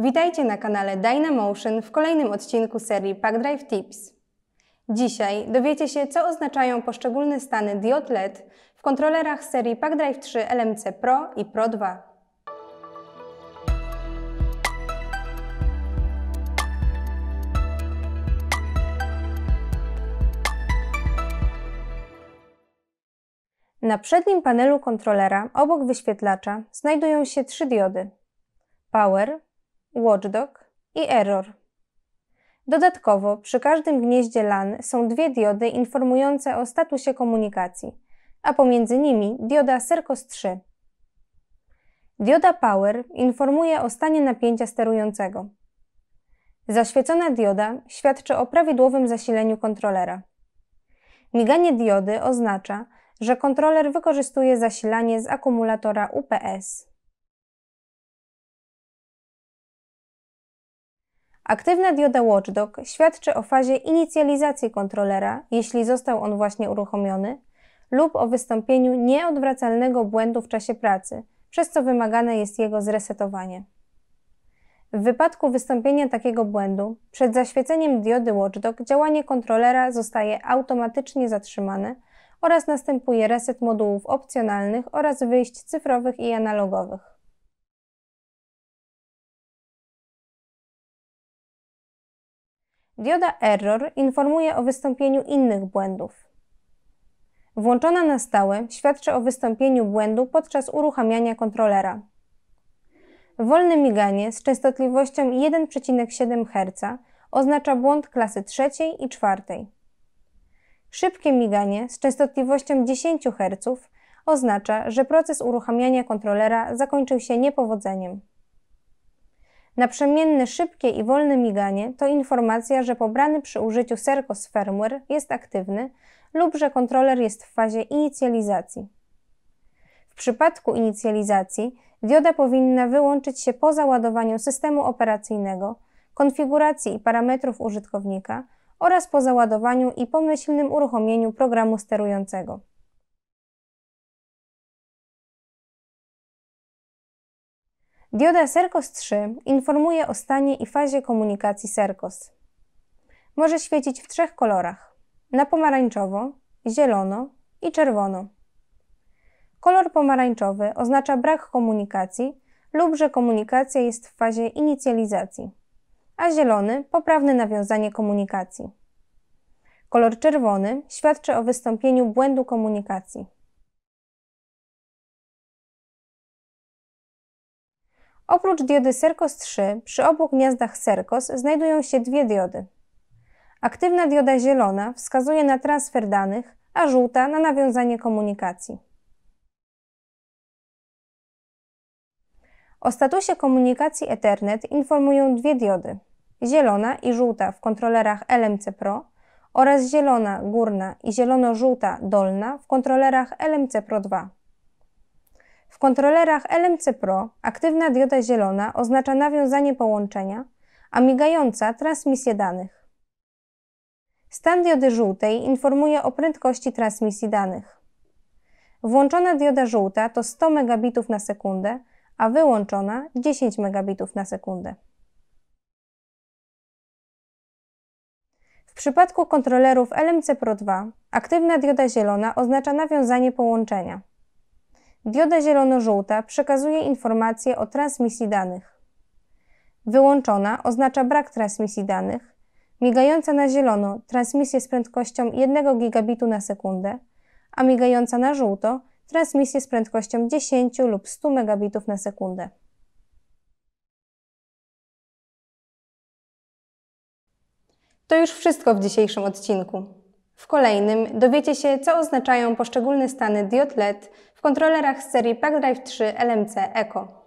Witajcie na kanale Dynamotion w kolejnym odcinku serii Packdrive Tips. Dzisiaj dowiecie się, co oznaczają poszczególne stany diod LED w kontrolerach serii Packdrive 3 LMC Pro i Pro 2. Na przednim panelu kontrolera obok wyświetlacza znajdują się trzy diody. Power, watchdog i error. Dodatkowo przy każdym gnieździe LAN są dwie diody informujące o statusie komunikacji, a pomiędzy nimi dioda Sercos 3. Dioda Power informuje o stanie napięcia sterującego. Zaświecona dioda świadczy o prawidłowym zasileniu kontrolera. Miganie diody oznacza, że kontroler wykorzystuje zasilanie z akumulatora UPS. Aktywna dioda Watchdog świadczy o fazie inicjalizacji kontrolera, jeśli został on właśnie uruchomiony, lub o wystąpieniu nieodwracalnego błędu w czasie pracy, przez co wymagane jest jego zresetowanie. W wypadku wystąpienia takiego błędu, przed zaświeceniem diody Watchdog działanie kontrolera zostaje automatycznie zatrzymane oraz następuje reset modułów opcjonalnych oraz wyjść cyfrowych i analogowych. Dioda Error informuje o wystąpieniu innych błędów. Włączona na stałe świadczy o wystąpieniu błędu podczas uruchamiania kontrolera. Wolne miganie z częstotliwością 1,7 Hz oznacza błąd klasy trzeciej i czwartej. Szybkie miganie z częstotliwością 10 Hz oznacza, że proces uruchamiania kontrolera zakończył się niepowodzeniem. Naprzemienne szybkie i wolne miganie to informacja, że pobrany przy użyciu Serkos firmware jest aktywny lub że kontroler jest w fazie inicjalizacji. W przypadku inicjalizacji dioda powinna wyłączyć się po załadowaniu systemu operacyjnego, konfiguracji i parametrów użytkownika oraz po załadowaniu i pomyślnym uruchomieniu programu sterującego. Dioda SERCOS 3 informuje o stanie i fazie komunikacji SERCOS. Może świecić w trzech kolorach: na pomarańczowo, zielono i czerwono. Kolor pomarańczowy oznacza brak komunikacji lub że komunikacja jest w fazie inicjalizacji, a zielony poprawne nawiązanie komunikacji. Kolor czerwony świadczy o wystąpieniu błędu komunikacji. Oprócz diody Sercos-3 przy obu gniazdach Sercos znajdują się dwie diody. Aktywna dioda zielona wskazuje na transfer danych, a żółta na nawiązanie komunikacji. O statusie komunikacji Ethernet informują dwie diody: zielona i żółta w kontrolerach LMC Pro oraz zielona górna i zielono-żółta dolna w kontrolerach LMC Pro 2. W kontrolerach LMC Pro aktywna dioda zielona oznacza nawiązanie połączenia, a migająca transmisję danych. Stan diody żółtej informuje o prędkości transmisji danych. Włączona dioda żółta to 100 megabitów na sekundę, a wyłączona 10 megabitów na sekundę. W przypadku kontrolerów LMC Pro 2 aktywna dioda zielona oznacza nawiązanie połączenia. Dioda zielono-żółta przekazuje informację o transmisji danych. Wyłączona oznacza brak transmisji danych, migająca na zielono transmisję z prędkością 1 gigabitu na sekundę, a migająca na żółto transmisję z prędkością 10 lub 100 megabitów na sekundę. To już wszystko w dzisiejszym odcinku. W kolejnym dowiecie się, co oznaczają poszczególne stany diod LED w kontrolerach z serii PackDrive 3 LMC Eco.